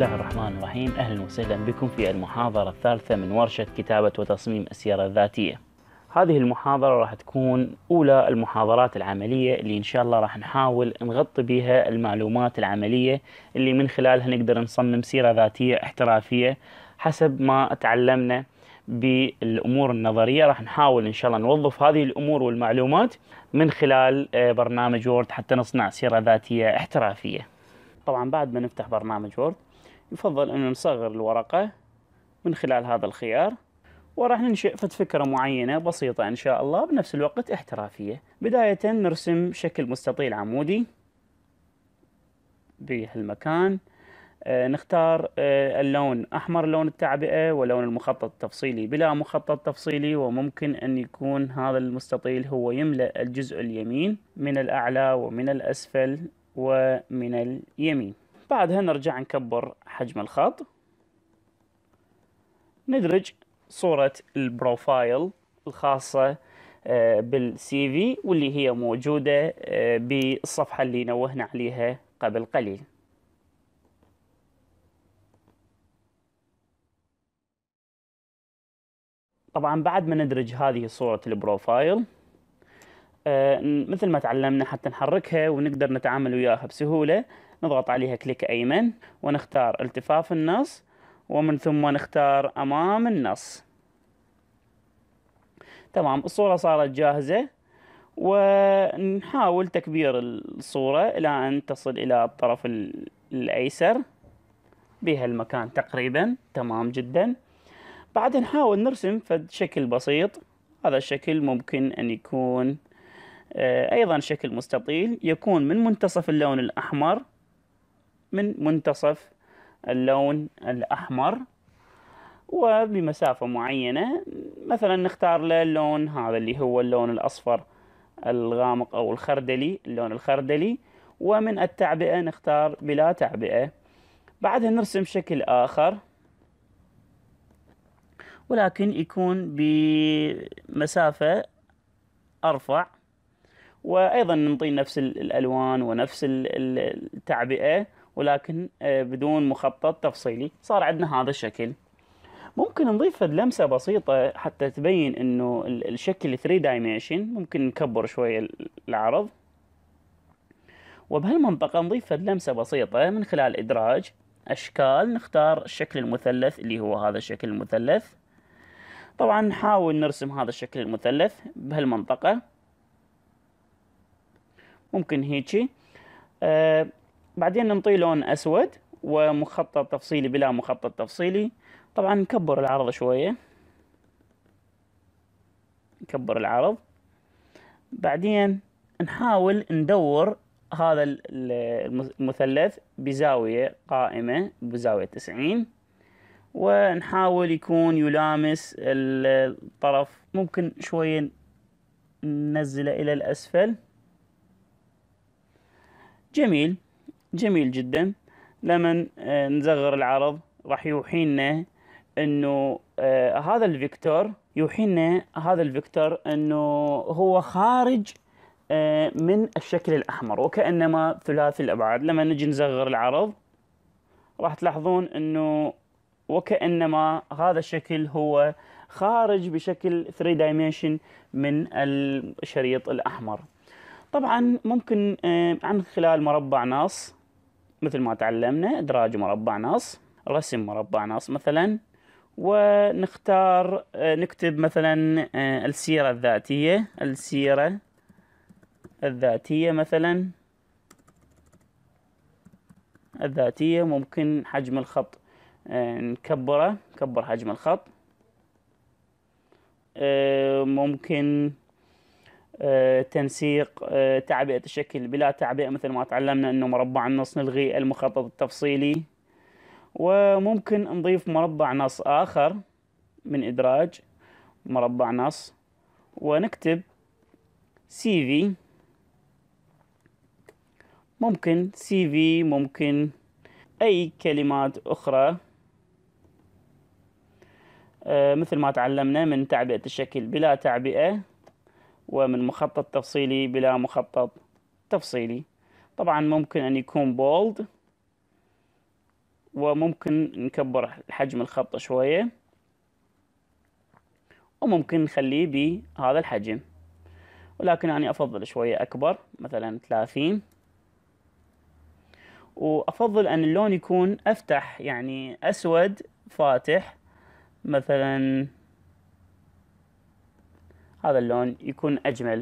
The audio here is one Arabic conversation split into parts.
الله الرحمن الرحيم أهلا وسهلا بكم في المحاضرة الثالثة من ورشة كتابة وتصميم السيرة الذاتية هذه المحاضرة راح تكون أولى المحاضرات العملية اللي إن شاء الله راح نحاول نغطي بها المعلومات العملية اللي من خلالها نقدر نصمم سيرة ذاتية احترافية حسب ما تعلمنا بالامور النظريه راح نحاول ان شاء الله نوظف هذه الامور والمعلومات من خلال آه، برنامج وورد حتى نصنع سيره ذاتيه احترافيه. طبعا بعد ما نفتح برنامج وورد يفضل أن نصغر الورقة من خلال هذا الخيار وراح ننشئ فكرة معينة بسيطة إن شاء الله بنفس الوقت احترافية بداية نرسم شكل مستطيل عمودي بهالمكان آه نختار آه اللون أحمر لون التعبئة ولون المخطط التفصيلي بلا مخطط تفصيلي وممكن أن يكون هذا المستطيل هو يملأ الجزء اليمين من الأعلى ومن الأسفل ومن اليمين بعدها نرجع نكبر حجم الخط ندرج صورة البروفايل الخاصة آه، بالسي في واللي هي موجودة آه، بالصفحة اللي نوهنا عليها قبل قليل طبعا بعد ما ندرج هذه صورة البروفايل آه، مثل ما تعلمنا حتى نحركها ونقدر نتعامل وياها بسهولة نضغط عليها كليك أيمن ونختار التفاف النص ومن ثم نختار أمام النص تمام الصورة صارت جاهزة ونحاول تكبير الصورة إلى أن تصل إلى الطرف الأيسر بهالمكان تقريبا تمام جدا بعد نحاول نرسم فد شكل بسيط هذا الشكل ممكن أن يكون آه، أيضا شكل مستطيل يكون من منتصف اللون الأحمر من منتصف اللون الأحمر وبمسافة معينة مثلا نختار له اللون هذا اللي هو اللون الأصفر الغامق أو الخردلي اللون الخردلي ومن التعبئة نختار بلا تعبئة بعدها نرسم شكل آخر ولكن يكون بمسافة أرفع وأيضا نعطي نفس الألوان ونفس التعبئة ولكن آه، بدون مخطط تفصيلي صار عندنا هذا الشكل ممكن نضيف لمسة بسيطة حتى تبين انه الشكل 3 دايميشن ممكن نكبر شوية العرض وبهالمنطقة نضيف لمسة بسيطة من خلال إدراج أشكال نختار الشكل المثلث اللي هو هذا الشكل المثلث طبعا نحاول نرسم هذا الشكل المثلث بهالمنطقة ممكن هيجي آه، بعدين ننطيه لون اسود ومخطط تفصيلي بلا مخطط تفصيلي طبعا نكبر العرض شوية نكبر العرض بعدين نحاول ندور هذا المثلث بزاوية قائمة بزاوية تسعين ونحاول يكون يلامس الطرف ممكن شوية ننزله إلى الأسفل جميل جميل جدا لما آه، نزغر العرض راح يوحينا انه آه، هذا الفيكتور يوحينا هذا الفيكتور انه هو خارج آه، من الشكل الاحمر وكانما ثلاثي الابعاد لما نجي نزغر العرض راح تلاحظون انه وكانما هذا الشكل هو خارج بشكل 3 دايمنشن من الشريط الاحمر طبعا ممكن عن خلال مربع ناص مثل ما تعلمنا ادراج مربع نص رسم مربع نص مثلا ونختار آه، نكتب مثلا آه، السيرة الذاتية السيرة الذاتية مثلا الذاتية ممكن حجم الخط آه، نكبره نكبر حجم الخط ممكن آه، تنسيق آه، تعبئة الشكل بلا تعبئة مثل ما تعلمنا انه مربع النص نلغي المخطط التفصيلي وممكن نضيف مربع نص آخر من إدراج مربع نص ونكتب سي في ممكن سي في ممكن أي كلمات أخرى آه، مثل ما تعلمنا من تعبئة الشكل بلا تعبئة ومن مخطط تفصيلي بلا مخطط تفصيلي طبعا ممكن أن يكون بولد وممكن نكبر حجم الخط شوية وممكن نخليه بهذا الحجم ولكن أنا أفضل شوية أكبر مثلا ثلاثين وأفضل أن اللون يكون أفتح يعني أسود فاتح مثلا هذا اللون يكون أجمل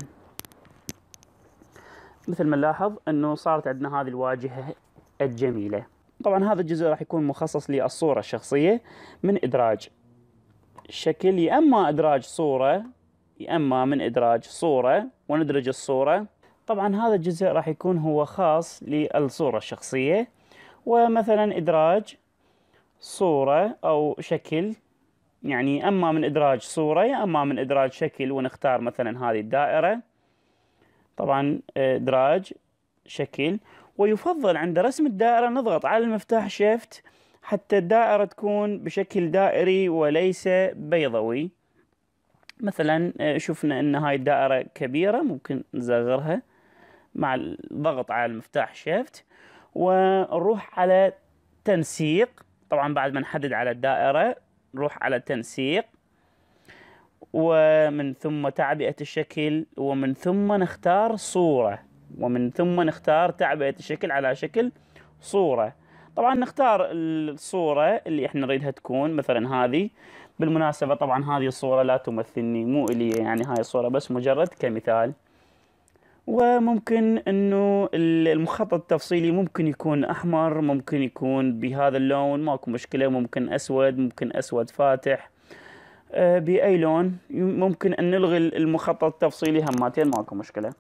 مثل ما نلاحظ أنه صارت عندنا هذه الواجهة الجميلة طبعا هذا الجزء راح يكون مخصص للصورة الشخصية من إدراج شكل يا إما إدراج صورة يا إما من إدراج صورة وندرج الصورة طبعا هذا الجزء راح يكون هو خاص للصورة الشخصية ومثلا إدراج صورة أو شكل يعني اما من ادراج صوره يا اما من ادراج شكل ونختار مثلا هذه الدائره طبعا آه، ادراج شكل ويفضل عند رسم الدائره نضغط على المفتاح شيفت حتى الدائره تكون بشكل دائري وليس بيضوي مثلا آه، شفنا ان هاي الدائره كبيره ممكن نصغرها مع الضغط على المفتاح شيفت ونروح على تنسيق طبعا بعد ما نحدد على الدائره نروح على تنسيق ومن ثم تعبئة الشكل ومن ثم نختار صورة ومن ثم نختار تعبئة الشكل على شكل صورة طبعا نختار الصورة اللي احنا نريدها تكون مثلا هذه بالمناسبة طبعا هذه الصورة لا تمثلني مو إلي يعني هاي الصورة بس مجرد كمثال وممكن انه المخطط التفصيلي ممكن يكون احمر ممكن يكون بهذا اللون ماكو مشكلة ممكن اسود ممكن اسود فاتح آه، باي لون ممكن ان نلغي المخطط التفصيلي هماتين ماكو مشكلة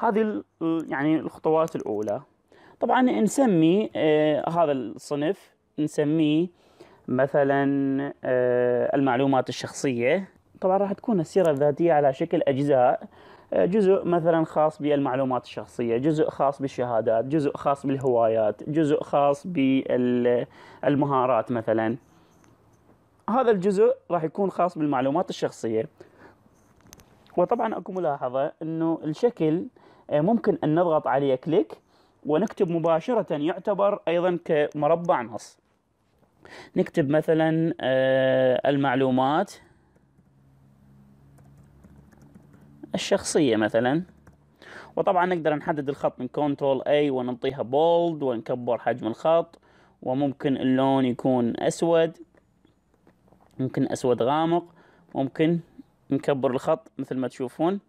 هذه يعني الخطوات الاولى طبعا نسمي آه، هذا الصنف نسميه مثلا آه، المعلومات الشخصية طبعا راح تكون السيرة الذاتية على شكل اجزاء آه، جزء مثلا خاص بالمعلومات الشخصيه، جزء خاص بالشهادات، جزء خاص بالهوايات، جزء خاص بالمهارات مثلا. هذا الجزء راح يكون خاص بالمعلومات الشخصيه. وطبعا اكو ملاحظه انه الشكل آه، ممكن ان نضغط عليه كليك ونكتب مباشره يعتبر ايضا كمربع نص. نكتب مثلا آه، المعلومات الشخصية مثلا وطبعا نقدر نحدد الخط من Ctrl اي ونعطيها بولد ونكبر حجم الخط وممكن اللون يكون اسود ممكن اسود غامق ممكن نكبر الخط مثل ما تشوفون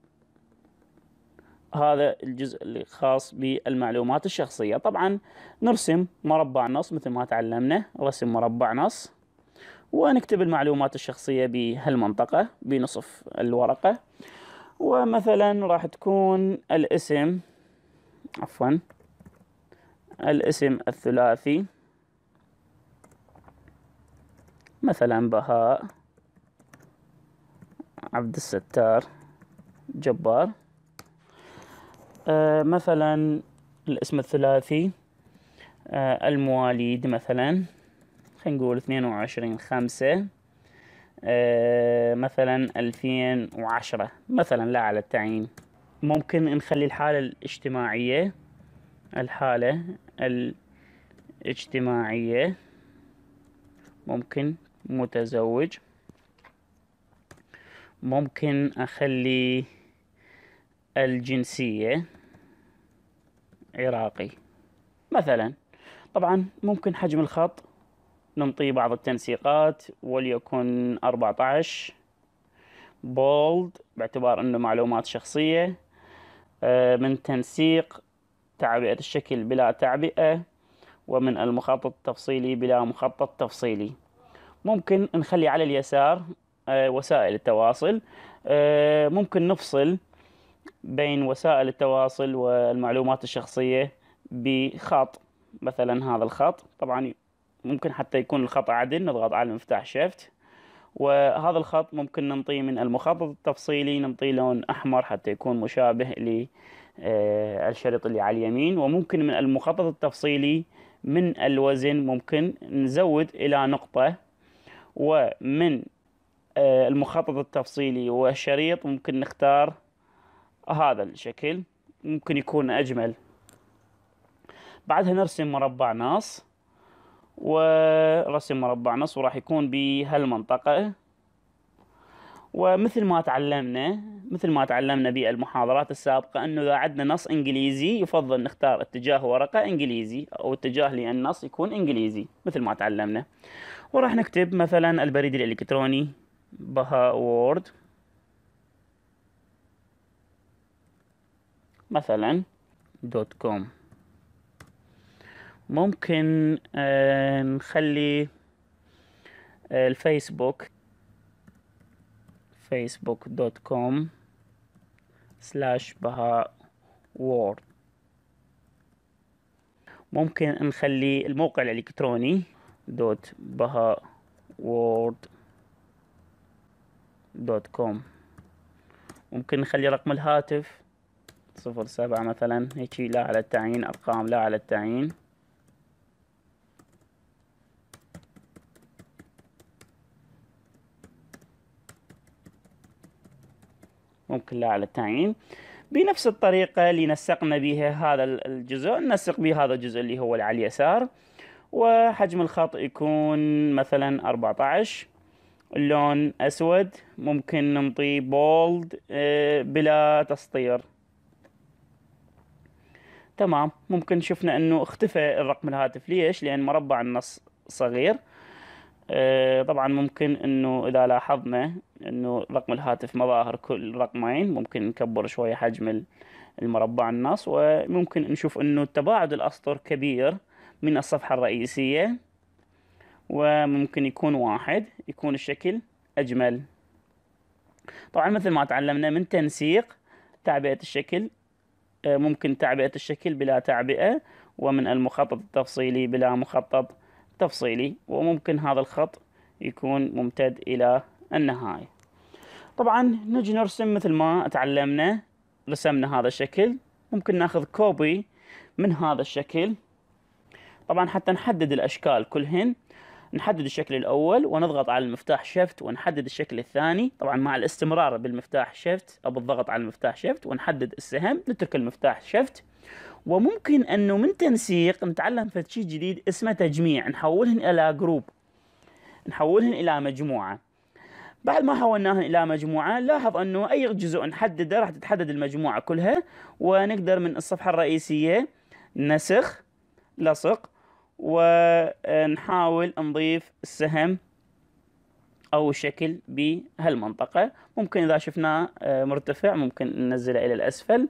هذا الجزء الخاص بالمعلومات الشخصية طبعا نرسم مربع نص مثل ما تعلمنا رسم مربع نص ونكتب المعلومات الشخصية بهالمنطقة بنصف الورقة ومثلا راح تكون الاسم عفوا الاسم الثلاثي مثلا بهاء عبد الستار جبار آه مثلا الاسم الثلاثي آه المواليد مثلا خلينا نقول اثنين وعشرين خمسة آه، مثلا 2010 مثلا لا على التعيين ممكن نخلي الحالة الاجتماعية الحالة الاجتماعية ممكن متزوج ممكن أخلي الجنسية عراقي مثلا طبعا ممكن حجم الخط ننطي بعض التنسيقات وليكن 14 بولد باعتبار انه معلومات شخصية آه، من تنسيق تعبئة الشكل بلا تعبئة ومن المخطط التفصيلي بلا مخطط تفصيلي ممكن نخلي على اليسار آه، وسائل التواصل آه، ممكن نفصل بين وسائل التواصل والمعلومات الشخصية بخط مثلا هذا الخط طبعا ممكن حتى يكون الخط عدل نضغط على المفتاح شيفت وهذا الخط ممكن ننطيه من المخطط التفصيلي ننطيه لون أحمر حتى يكون مشابه للشريط آه، اللي على اليمين وممكن من المخطط التفصيلي من الوزن ممكن نزود إلى نقطة ومن آه، المخطط التفصيلي والشريط ممكن نختار هذا الشكل ممكن يكون أجمل بعدها نرسم مربع ناص ورسم مربع نص وراح يكون بهالمنطقة ومثل ما تعلمنا مثل ما تعلمنا بالمحاضرات السابقة أنه إذا عندنا نص إنجليزي يفضل نختار اتجاه ورقة إنجليزي أو اتجاه للنص يكون إنجليزي مثل ما تعلمنا وراح نكتب مثلا البريد الإلكتروني بها وورد مثلا دوت كوم ممكن آه، نخلي آه، الفيسبوك فيسبوك دوت كوم سلاش بهاء وورد ممكن نخلي الموقع الإلكتروني دوت بهاء وورد دوت كوم ممكن نخلي رقم الهاتف صفر سبعة مثلا هيك لا على التعيين أرقام لا على التعيين ممكن لا على التعيين بنفس الطريقة اللي نسقنا بها هذا الجزء نسق به هذا الجزء اللي هو على اليسار وحجم الخط يكون مثلا 14 اللون أسود ممكن نعطيه آه، بولد بلا تسطير تمام ممكن شفنا انه اختفى الرقم الهاتف ليش لان مربع النص صغير آه، طبعا ممكن انه اذا لاحظنا انه رقم الهاتف مظاهر كل رقمين ممكن نكبر شوية حجم المربع النص وممكن نشوف انه تباعد الاسطر كبير من الصفحة الرئيسية وممكن يكون واحد يكون الشكل اجمل طبعا مثل ما تعلمنا من تنسيق تعبئة الشكل آه، ممكن تعبئة الشكل بلا تعبئة ومن المخطط التفصيلي بلا مخطط تفصيلي وممكن هذا الخط يكون ممتد إلى النهاية طبعا نجي نرسم مثل ما تعلمنا رسمنا هذا الشكل ممكن ناخذ كوبي من هذا الشكل طبعا حتى نحدد الاشكال كلهن نحدد الشكل الاول ونضغط على المفتاح شيفت ونحدد الشكل الثاني طبعا مع الاستمرار بالمفتاح شيفت او بالضغط على المفتاح شيفت ونحدد السهم نترك المفتاح شيفت وممكن انه من تنسيق نتعلم فد شيء جديد اسمه تجميع نحولهن الى جروب نحولهن الى مجموعه بعد ما حولناها إلى مجموعة نلاحظ أنه أي جزء نحدده راح تتحدد المجموعة كلها ونقدر من الصفحة الرئيسية نسخ لصق ونحاول نضيف السهم أو الشكل بهالمنطقة ممكن إذا شفناه آه، مرتفع ممكن ننزله إلى الأسفل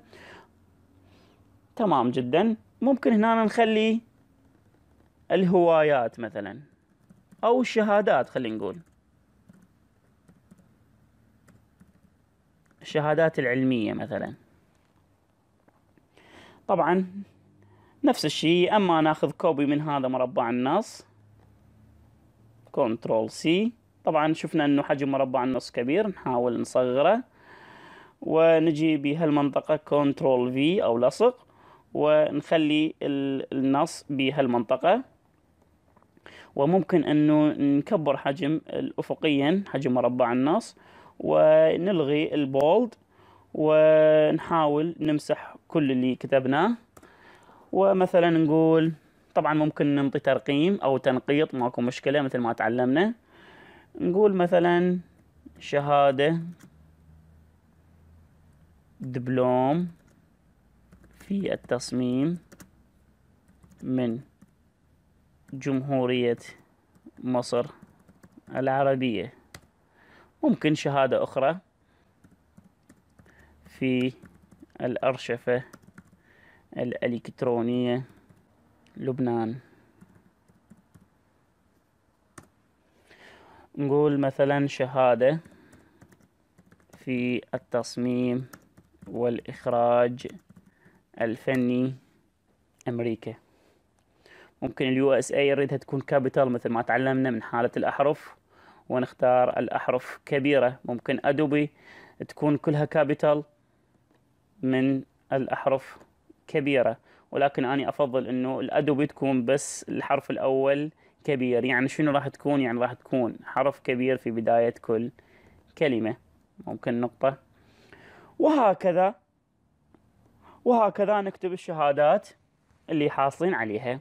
تمام جدا ممكن هنا نخلي الهوايات مثلا أو الشهادات خلينا نقول الشهادات العلمية مثلا طبعا نفس الشيء أما ناخذ كوبي من هذا مربع النص كنترول سي طبعا شفنا أنه حجم مربع النص كبير نحاول نصغره ونجي بهالمنطقة كنترول في أو لصق ونخلي النص بهالمنطقة وممكن أنه نكبر حجم أفقيا حجم مربع النص ونلغي البولد ونحاول نمسح كل اللي كتبناه ومثلا نقول طبعا ممكن نعطي ترقيم او تنقيط ماكو مشكلة مثل ما تعلمنا نقول مثلا شهادة دبلوم في التصميم من جمهورية مصر العربية ممكن شهادة أخرى في الأرشفة الإلكترونية لبنان نقول مثلا شهادة في التصميم والإخراج الفني أمريكا ممكن اليو اس اي يريدها تكون كابيتال مثل ما تعلمنا من حالة الأحرف ونختار الأحرف كبيرة ممكن أدوبي تكون كلها كابيتال من الأحرف كبيرة ولكن أنا أفضل أنه الأدوبي تكون بس الحرف الأول كبير يعني شنو راح تكون يعني راح تكون حرف كبير في بداية كل كلمة ممكن نقطة وهكذا وهكذا نكتب الشهادات اللي حاصلين عليها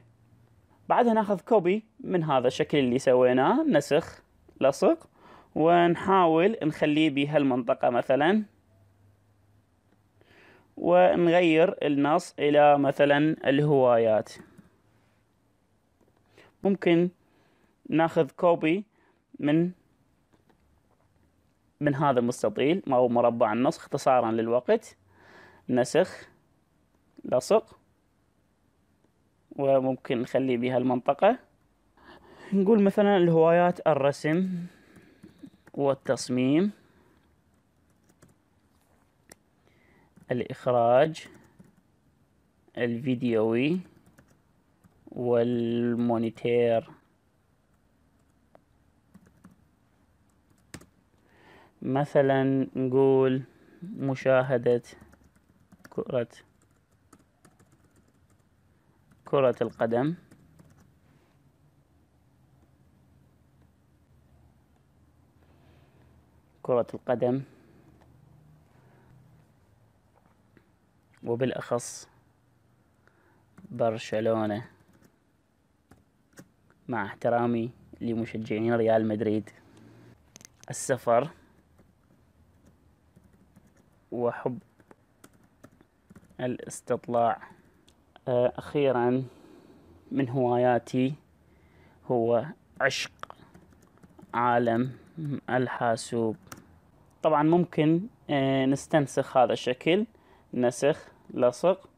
بعدها ناخذ كوبي من هذا الشكل اللي سويناه نسخ لصق ونحاول نخليه بهالمنطقة مثلا ونغير النص إلى مثلا الهوايات ممكن ناخذ كوبي من من هذا المستطيل ما هو مربع النص اختصارا للوقت نسخ لصق وممكن نخليه بهالمنطقة نقول مثلا الهوايات الرسم والتصميم الإخراج الفيديوي والمونيتير مثلا نقول مشاهدة كرة كرة القدم كرة القدم وبالأخص برشلونة مع احترامي لمشجعين ريال مدريد السفر وحب الاستطلاع آه، أخيرا من هواياتي هو عشق عالم الحاسوب طبعا ممكن آه، نستنسخ هذا الشكل نسخ لصق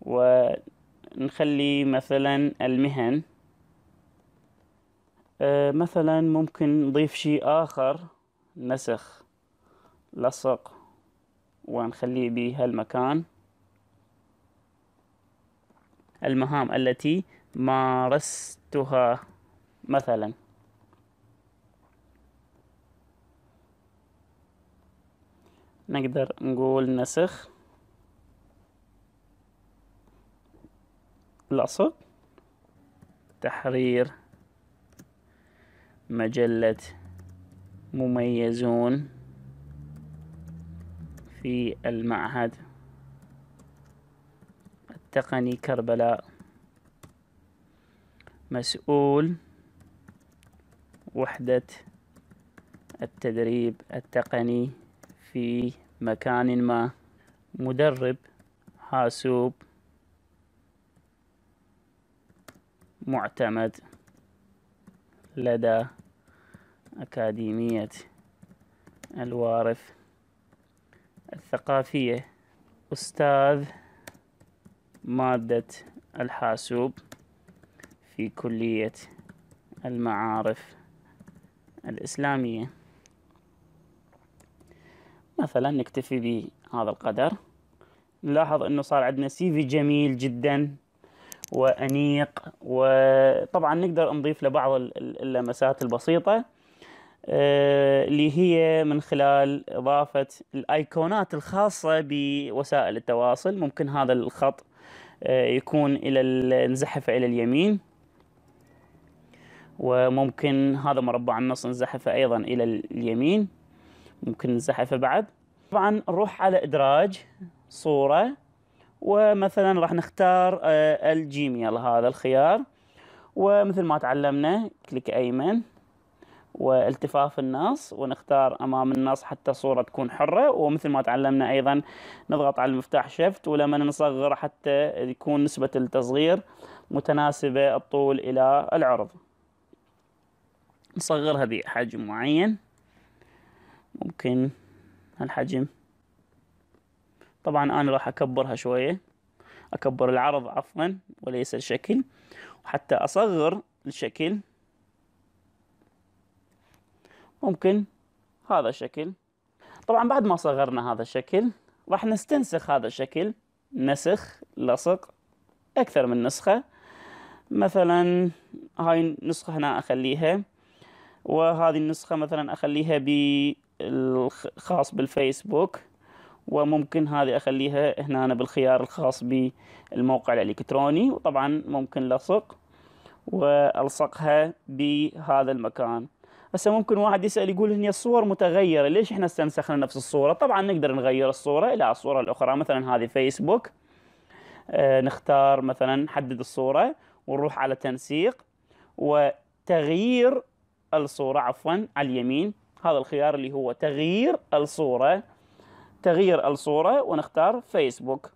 ونخلي مثلا المهن آه، مثلا ممكن نضيف شيء آخر نسخ لصق ونخليه بهالمكان المهام التي مارستها مثلا نقدر نقول نسخ لصق تحرير مجلة مميزون في المعهد التقني كربلاء مسؤول وحدة التدريب التقني في مكان ما مدرب حاسوب معتمد لدى أكاديمية الوارف الثقافية أستاذ مادة الحاسوب في كلية المعارف الإسلامية مثلا نكتفي بهذا القدر نلاحظ انه صار عندنا سي في جميل جدا وانيق وطبعا نقدر نضيف لبعض اللمسات البسيطه آه، اللي هي من خلال اضافه الايقونات الخاصه بوسائل التواصل ممكن هذا الخط آه، يكون الى نزحفه الى اليمين وممكن هذا مربع النص نزحفه ايضا الى اليمين ممكن نزحفه بعد طبعا نروح على ادراج صوره ومثلا راح نختار آه، الجيميل هذا الخيار ومثل ما تعلمنا كليك ايمن والتفاف النص ونختار امام النص حتى الصوره تكون حره ومثل ما تعلمنا ايضا نضغط على المفتاح شفت ولما نصغر حتى يكون نسبه التصغير متناسبه الطول الى العرض نصغرها بحجم معين ممكن هالحجم طبعا انا راح اكبرها شوية اكبر العرض عفوا وليس الشكل وحتى اصغر الشكل ممكن هذا الشكل طبعا بعد ما صغرنا هذا الشكل راح نستنسخ هذا الشكل نسخ لصق اكثر من نسخة مثلا هاي النسخة هنا اخليها وهذه النسخة مثلا اخليها ب الخاص بالفيسبوك وممكن هذه اخليها هنا بالخيار الخاص بالموقع الالكتروني وطبعا ممكن لصق والصقها بهذا المكان هسه ممكن واحد يسال يقول هني الصور متغيره ليش احنا استنسخنا نفس الصوره طبعا نقدر نغير الصوره الى الصوره الاخرى مثلا هذه فيسبوك آه نختار مثلا نحدد الصوره ونروح على تنسيق وتغيير الصوره عفوا على اليمين هذا الخيار اللي هو تغيير الصورة تغيير الصورة ونختار فيسبوك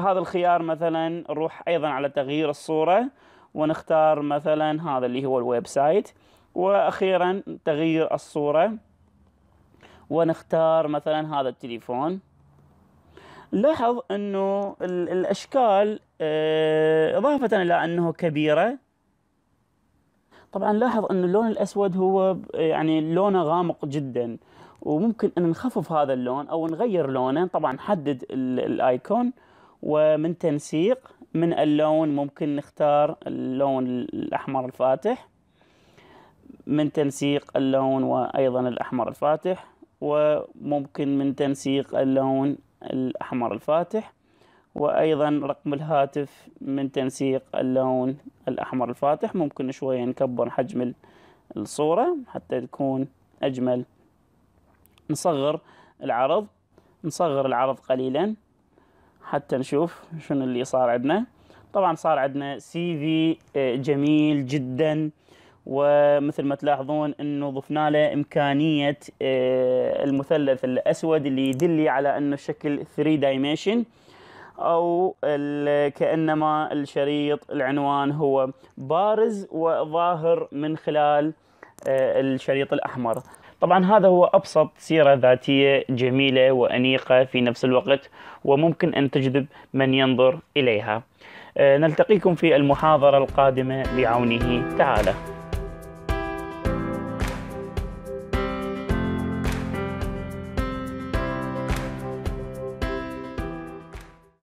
هذا الخيار مثلا نروح أيضا على تغيير الصورة ونختار مثلا هذا اللي هو الويب سايت وأخيرا تغيير الصورة ونختار مثلا هذا التليفون لاحظ أنه الأشكال آه، إضافة إلى أنه كبيرة طبعا لاحظ أن اللون الأسود هو يعني لونه غامق جدا وممكن أن نخفف هذا اللون أو نغير لونه طبعا نحدد الآيكون ومن تنسيق من اللون ممكن نختار اللون الأحمر الفاتح من تنسيق اللون وأيضا الأحمر الفاتح وممكن من تنسيق اللون الأحمر الفاتح وأيضا رقم الهاتف من تنسيق اللون الأحمر الفاتح ممكن شوية نكبر حجم الصورة حتى تكون أجمل نصغر العرض نصغر العرض قليلا حتى نشوف شنو اللي صار عندنا طبعا صار عندنا سي في آه، جميل جدا ومثل ما تلاحظون انه ضفنا له امكانيه آه، المثلث الاسود اللي يدلي على انه الشكل 3 دايميشن أو كأنما الشريط العنوان هو بارز وظاهر من خلال آه، الشريط الأحمر طبعا هذا هو أبسط سيرة ذاتية جميلة وأنيقة في نفس الوقت وممكن أن تجذب من ينظر إليها آه، نلتقيكم في المحاضرة القادمة بعونه تعالى